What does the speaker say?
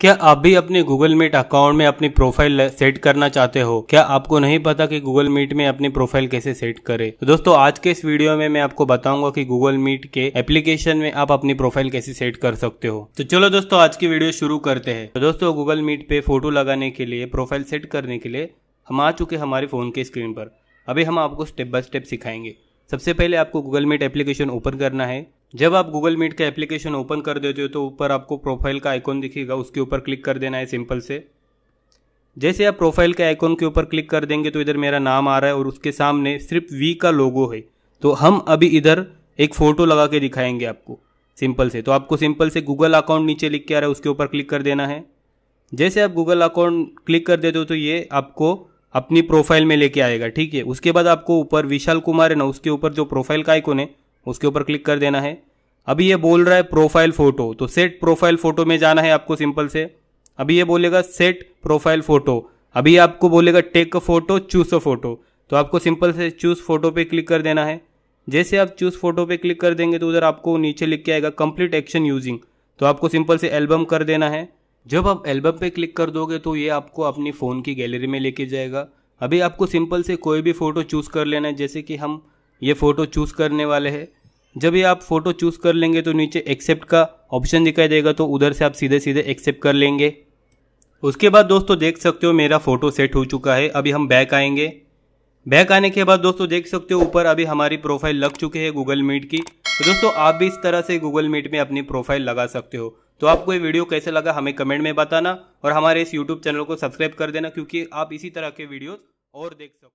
क्या आप भी अपने गूगल मीट अकाउंट में अपनी प्रोफाइल सेट करना चाहते हो क्या आपको नहीं पता कि गूगल मीट में अपनी प्रोफाइल कैसे सेट करें तो दोस्तों आज के इस वीडियो में मैं आपको बताऊंगा कि गूगल मीट के एप्लीकेशन में आप अपनी प्रोफाइल कैसे सेट कर सकते हो तो चलो दोस्तों आज की वीडियो शुरू करते हैं तो दोस्तों गूगल मीट पे फोटो लगाने के लिए प्रोफाइल सेट करने के लिए हम आ चुके हमारे फोन के स्क्रीन पर अभी हम आपको स्टेप बाय स्टेप सिखाएंगे सबसे पहले आपको गूगल मीट एप्लीकेशन ओपन करना है जब आप गूगल मीट का एप्लीकेशन ओपन कर देते हो तो ऊपर आपको प्रोफाइल का आइकॉन दिखेगा उसके ऊपर क्लिक कर देना है सिंपल से जैसे आप प्रोफाइल के आइकॉन के ऊपर क्लिक कर देंगे तो इधर मेरा नाम आ रहा है और उसके सामने सिर्फ वी का लोगो है तो हम अभी इधर एक फ़ोटो लगा के दिखाएंगे आपको सिंपल से तो आपको सिंपल से गूगल अकाउंट नीचे लिख के आ रहा है उसके ऊपर क्लिक कर देना है जैसे आप गूगल अकाउंट क्लिक कर देते हो तो ये आपको अपनी प्रोफाइल में लेके आएगा ठीक है उसके बाद आपको ऊपर विशाल कुमार है ना उसके ऊपर जो प्रोफाइल का आइकोन है उसके ऊपर क्लिक कर देना है अभी ये बोल रहा है प्रोफाइल फोटो तो सेट प्रोफाइल फोटो में जाना है आपको सिंपल से अभी ये बोलेगा सेट प्रोफाइल फोटो अभी आपको बोलेगा take a photo choose a photo तो आपको सिंपल से चूज फोटो पे क्लिक कर देना है जैसे आप चूज फोटो पे क्लिक कर देंगे तो उधर आपको नीचे लिख के आएगा कंप्लीट एक्शन यूजिंग तो आपको सिंपल से एल्बम कर देना है जब आप एल्बम पे क्लिक कर दोगे तो ये आपको अपनी फ़ोन की गैलरी में लेके जाएगा अभी आपको सिंपल से कोई भी फ़ोटो चूज़ कर लेना है जैसे कि हम ये फ़ोटो चूज़ करने वाले हैं जब ये आप फ़ोटो चूज़ कर लेंगे तो नीचे एक्सेप्ट का ऑप्शन दिखाई देगा तो उधर से आप सीधे सीधे एक्सेप्ट कर लेंगे उसके बाद दोस्तों देख सकते हो मेरा फ़ोटो सेट हो चुका है अभी हम बैक आएंगे बैक आने के बाद दोस्तों देख सकते हो ऊपर अभी हमारी प्रोफाइल लग चुकी है गूगल मीट की तो दोस्तों आप भी इस तरह से गूगल मीट में अपनी प्रोफाइल लगा सकते हो तो आपको ये वीडियो कैसे लगा हमें कमेंट में बताना और हमारे इस यूट्यूब चैनल को सब्सक्राइब कर देना क्योंकि आप इसी तरह के वीडियोज़ और देख सको